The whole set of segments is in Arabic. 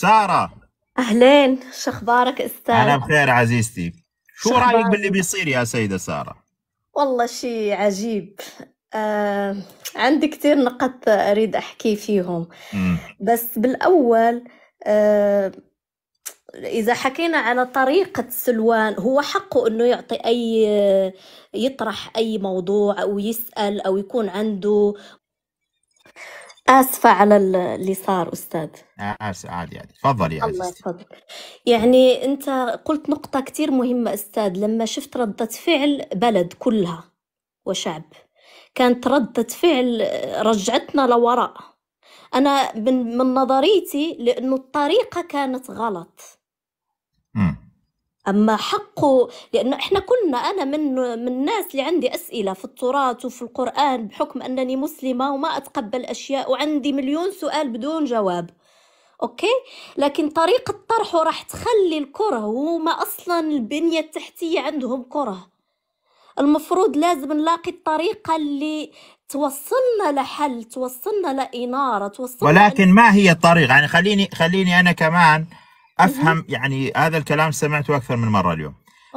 ساره اهلين شو اخبارك استاذ انا بخير عزيزتي شو رايك باللي بيصير يا سيده ساره والله شيء عجيب آه، عندي كثير نقاط اريد احكي فيهم مم. بس بالاول آه، إذا حكينا على طريقة سلوان هو حقه إنه يعطي أي يطرح أي موضوع أو يسأل أو يكون عنده آسفة على اللي صار أستاذ آسف عادي عادي تفضلي الله يحفظك يعني أنت قلت نقطة كتير مهمة أستاذ لما شفت ردة فعل بلد كلها وشعب كانت ردة فعل رجعتنا لوراء أنا من, من نظريتي لأنه الطريقة كانت غلط اما حقه لانه احنا كلنا انا من من الناس اللي عندي اسئله في التراث وفي القران بحكم انني مسلمه وما اتقبل اشياء وعندي مليون سؤال بدون جواب اوكي لكن طريقه طرحه راح تخلي الكره وهما اصلا البنيه التحتيه عندهم كره المفروض لازم نلاقي الطريقه اللي توصلنا لحل توصلنا لاناره توصلنا ولكن ما هي الطريقه يعني خليني خليني انا كمان افهم يعني هذا الكلام سمعته اكثر من مره اليوم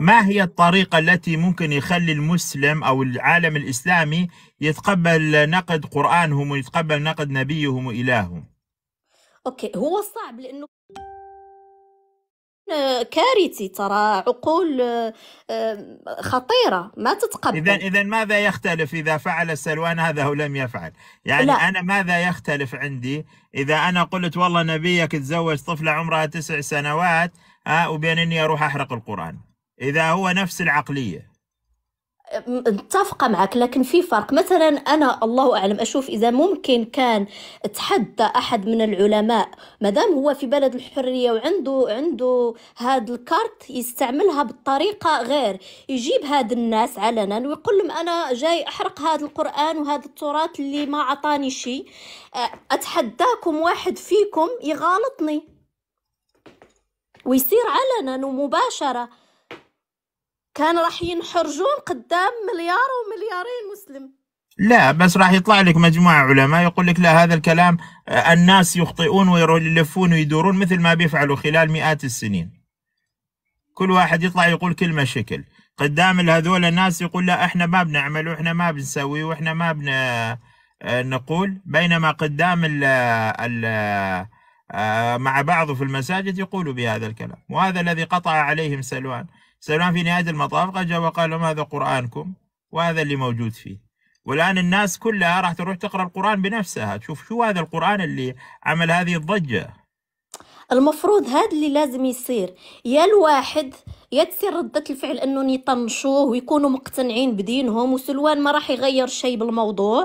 ما هي الطريقه التي ممكن يخلي المسلم او العالم الاسلامي يتقبل نقد قرانهم ويتقبل نقد نبيهم والههم اوكي هو صعب لانه كارثي ترى عقول آه، آه، خطيره ما تتقبل اذا اذا ماذا يختلف اذا فعل السلوان هذا او لم يفعل يعني لا. انا ماذا يختلف عندي اذا انا قلت والله نبيك تزوج طفله عمرها تسع سنوات وبين اني اروح احرق القران اذا هو نفس العقليه متفقه معك لكن في فرق مثلا انا الله اعلم اشوف اذا ممكن كان تحدى احد من العلماء مادام هو في بلد الحريه وعنده عنده هاد الكارت يستعملها بطريقه غير يجيب هاد الناس علنا ويقول لهم انا جاي احرق هذا القران وهذا التراث اللي ما عطاني شيء اتحداكم واحد فيكم يغالطني ويصير علنا ومباشره كان راح ينحرجون قدام مليار ومليارين مسلم لا بس راح يطلع لك مجموعة علماء يقول لك لا هذا الكلام آه، الناس يخطئون ويلفون ويدورون مثل ما بيفعلوا خلال مئات السنين كل واحد يطلع يقول كلمة شكل قدام هذول الناس يقول لا احنا ما بنعمل واحنا ما بنسوي واحنا ما بن آه، نقول بينما قدام ال آه، مع بعض في المساجد يقولوا بهذا الكلام وهذا الذي قطع عليهم سلوان سلمان في نهاية المطاف قد جاء وقال لهم هذا قرآنكم وهذا اللي موجود فيه والآن الناس كلها راح تروح تقرأ القرآن بنفسها تشوف شو هذا القرآن اللي عمل هذه الضجة المفروض هذا اللي لازم يصير يا الواحد يا تصير ردة الفعل انهم يطنشوه ويكونوا مقتنعين بدينهم وسلوان ما راح يغير شيء بالموضوع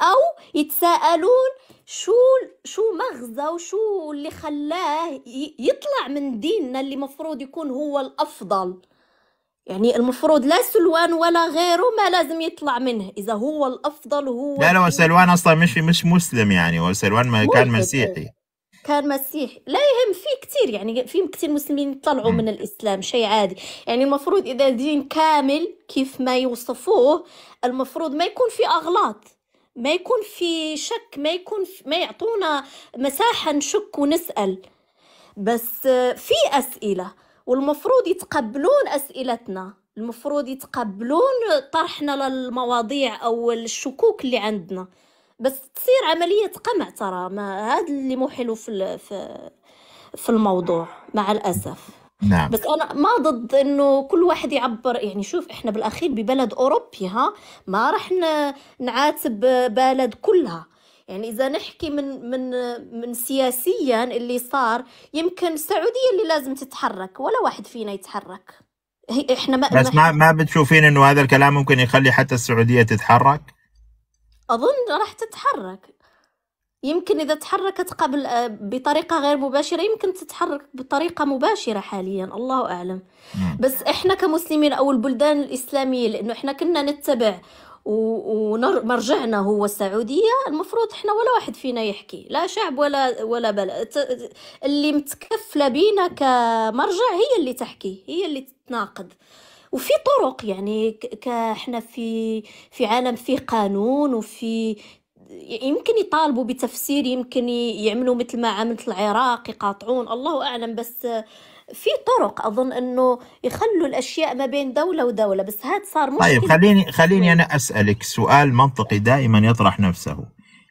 او يتساءلون شو شو المغزى وشو اللي خلاه يطلع من ديننا اللي مفروض يكون هو الافضل يعني المفروض لا سلوان ولا غيره ما لازم يطلع منه اذا هو الافضل هو لا لا سلوان اصلا مش مش مسلم يعني وسلوان ما كان مسيحي كان مسيحي لا يهم في كثير يعني في كثير مسلمين طلعوا من الاسلام شيء عادي يعني المفروض اذا دين كامل كيف ما يوصفوه المفروض ما يكون في اغلاط ما يكون في شك ما يكون في ما يعطونا مساحة نشك ونسأل بس في أسئلة والمفروض يتقبلون أسئلتنا المفروض يتقبلون طرحنا للمواضيع أو الشكوك اللي عندنا بس تصير عملية قمع ترى ما هذا اللي مو حلو في في الموضوع مع الأسف نعم بس انا ما ضد انه كل واحد يعبر يعني شوف احنا بالاخير ببلد اوروبي ها ما راح نعاتب بلد كلها يعني اذا نحكي من من من سياسيا اللي صار يمكن السعوديه اللي لازم تتحرك ولا واحد فينا يتحرك احنا ما بس ما ما بتشوفين انه هذا الكلام ممكن يخلي حتى السعوديه تتحرك اظن راح تتحرك يمكن اذا تحركت قبل آه، بطريقه غير مباشره يمكن تتحرك بطريقه مباشره حاليا الله اعلم بس احنا كمسلمين او البلدان الاسلاميه لانه احنا كنا نتبع ومرجعنا هو السعوديه المفروض احنا ولا واحد فينا يحكي لا شعب ولا ولا بلد اللي متكفله بينا كمرجع هي اللي تحكي هي اللي تتناقض وفي طرق يعني كاحنا في في عالم فيه قانون وفي يمكن يطالبوا بتفسير يمكن يعملوا مثل ما عملت العراق يقاطعون الله اعلم بس في طرق اظن انه يخلوا الاشياء ما بين دوله ودوله بس هذا صار مشكلة طيب خليني خليني انا اسالك سؤال منطقي دائما يطرح نفسه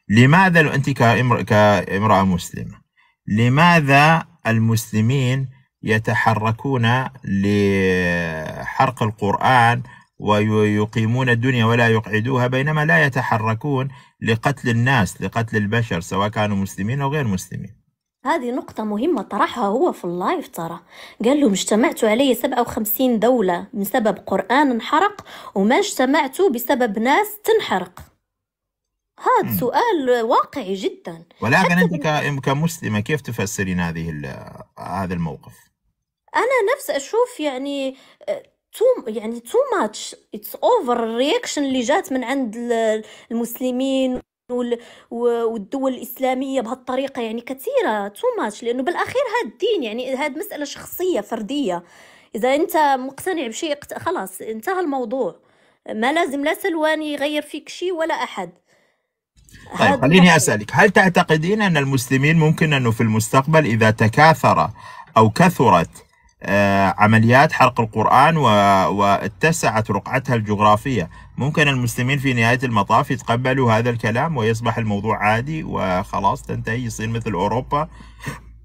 لماذا لو انت كامراه مسلمه لماذا المسلمين يتحركون لحرق القران ويقيمون الدنيا ولا يقعدوها بينما لا يتحركون لقتل الناس لقتل البشر سواء كانوا مسلمين أو غير مسلمين هذه نقطة مهمة طرحها هو في اللايف ترى قال لهم اجتمعت عليه 57 دولة بسبب قرآن انحرق وما اجتمعت بسبب ناس تنحرق هذا سؤال واقعي جدا ولكن انت كمسلمة كيف تفسرين هذه هذا الموقف؟ انا نفس اشوف يعني تو يعني تو ماتش اتس اوفر الرياكشن اللي جات من عند المسلمين والدول الاسلاميه بهالطريقه يعني كثيره تو ماتش لانه بالاخير هاد الدين يعني هاد مساله شخصيه فرديه اذا انت مقتنع بشيء خلاص انتهى الموضوع ما لازم لا سلوان يغير فيك شيء ولا احد طيب خليني اسالك هل تعتقدين ان المسلمين ممكن انه في المستقبل اذا تكاثر او كثرت آه، عمليات حرق القرآن واتسعت رقعتها الجغرافية ممكن المسلمين في نهاية المطاف يتقبلوا هذا الكلام ويصبح الموضوع عادي وخلاص تنتهي يصير مثل أوروبا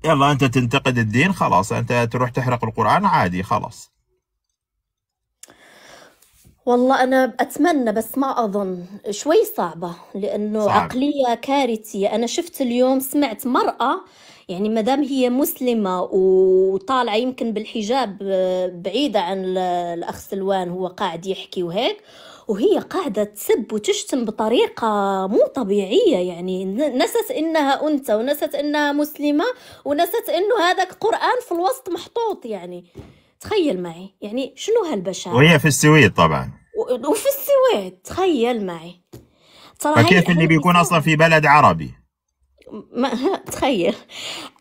يلا أنت تنتقد الدين خلاص أنت تروح تحرق القرآن عادي خلاص والله أنا أتمنى بس ما أظن شوي صعبة لأنه صعب. عقلية كارثية أنا شفت اليوم سمعت مرأة يعني مدام هي مسلمة وطالعة يمكن بالحجاب آه، بعيدة عن الأخ سلوان هو قاعد يحكي وهيك وهي قاعدة تسب وتشتم بطريقة مو طبيعية يعني نست إنها أنثى ونست إنها مسلمة ونست إنه هذاك قرآن في الوسط محطوط يعني تخيل معي يعني شنو هالبشاعة وهي في السويد طبعا وفي السويد تخيل معي ترى اللي بيكون أصلا في بلد عربي ما تخيل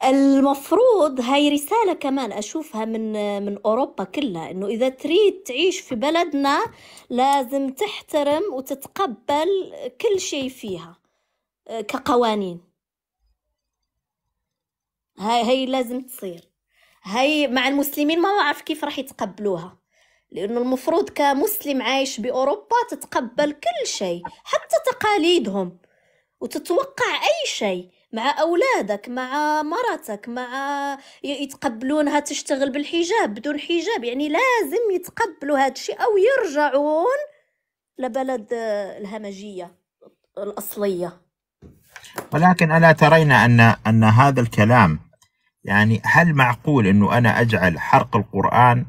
المفروض هاي رسالة كمان أشوفها من من أوروبا كلها إنه إذا تريد تعيش في بلدنا لازم تحترم وتتقبل كل شيء فيها آه، كقوانين هاي هاي لازم تصير هاي مع المسلمين ما بعرف كيف راح يتقبلوها لأنه المفروض كمسلم عايش بأوروبا تتقبل كل شيء حتى تقاليدهم وتتوقع أي شيء مع اولادك مع مراتك مع يتقبلونها تشتغل بالحجاب بدون حجاب يعني لازم يتقبلوا هذا الشيء او يرجعون لبلد الهمجيه الاصليه ولكن الا ترين ان ان هذا الكلام يعني هل معقول انه انا اجعل حرق القران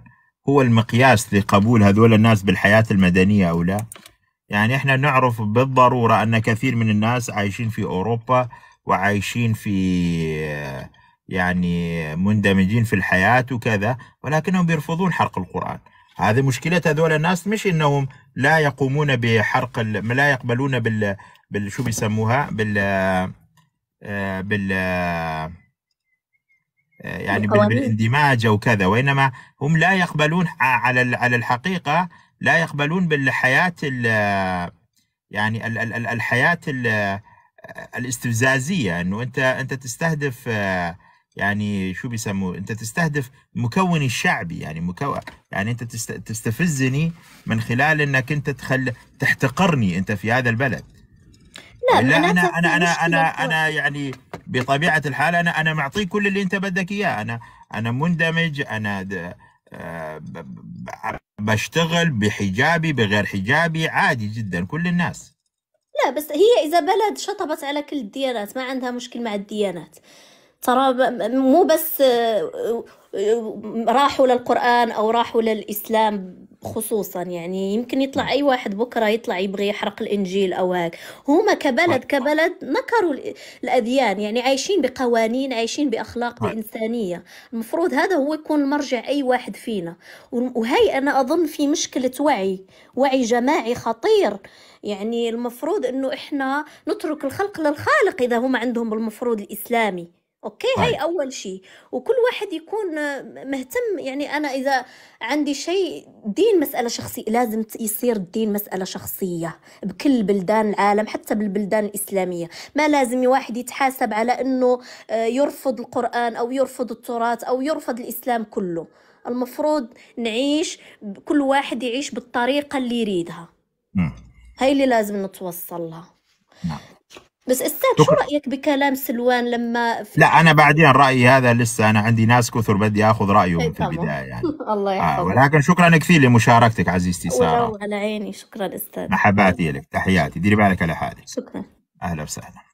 هو المقياس لقبول هذول الناس بالحياه المدنيه او لا؟ يعني احنا نعرف بالضروره ان كثير من الناس عايشين في اوروبا وعايشين في يعني مندمجين في الحياة وكذا ولكنهم يرفضون حرق القرآن هذه مشكلة هذول الناس مش انهم لا يقومون بحرق لا يقبلون بال, بال... شو بيسموها بال آه، بال آه، يعني بالاندماج او كذا وانما هم لا يقبلون على على الحقيقه لا يقبلون بالحياه ال يعني الحياه ال الاستفزازيه انه انت انت تستهدف آه، يعني شو بيسموه انت تستهدف مكوني الشعبي يعني مكون يعني انت تست... تستفزني من خلال انك انت تخل تحتقرني انت في هذا البلد لا, لا انا انا انا انا انا, أنا يعني بطبيعه الحال انا انا معطيك كل اللي انت بدك اياه انا انا مندمج انا د... آه، بشتغل بحجابي بغير حجابي عادي جدا كل الناس لا بس هي إذا بلد شطبت على كل الديانات ما عندها مشكل مع الديانات ترى مو بس آه، راحوا للقرآن أو راحوا للإسلام خصوصا يعني يمكن يطلع أي واحد بكرة يطلع يبغي يحرق الإنجيل أو هيك هما كبلد كبلد نكروا الأديان يعني عايشين بقوانين عايشين بأخلاق بإنسانية المفروض هذا هو يكون مرجع أي واحد فينا وهي أنا أظن في مشكلة وعي وعي جماعي خطير يعني المفروض أنه إحنا نترك الخلق للخالق إذا هم عندهم المفروض الإسلامي اوكي هاي طيب. اول شيء وكل واحد يكون آه، مهتم يعني انا اذا عندي شيء دين مساله شخصيه لازم يصير الدين مساله شخصيه بكل بلدان العالم حتى بالبلدان الاسلاميه ما لازم واحد يتحاسب على انه آه، يرفض القران او يرفض التراث او يرفض الاسلام كله المفروض نعيش كل واحد يعيش بالطريقه اللي يريدها هاي اللي لازم نتوصل لها نعم بس استاذ شو رايك بكلام سلوان لما في... لا انا بعدين رايي هذا لسه انا عندي ناس كثر بدي اخذ رايهم إيه، في البدايه يعني الله آه، يحفظك آه ولكن شكرا كثير لمشاركتك عزيزتي ساره على عيني شكرا استاذ محباتي لك تحياتي ديري بالك على حالك شكرا اهلا وسهلا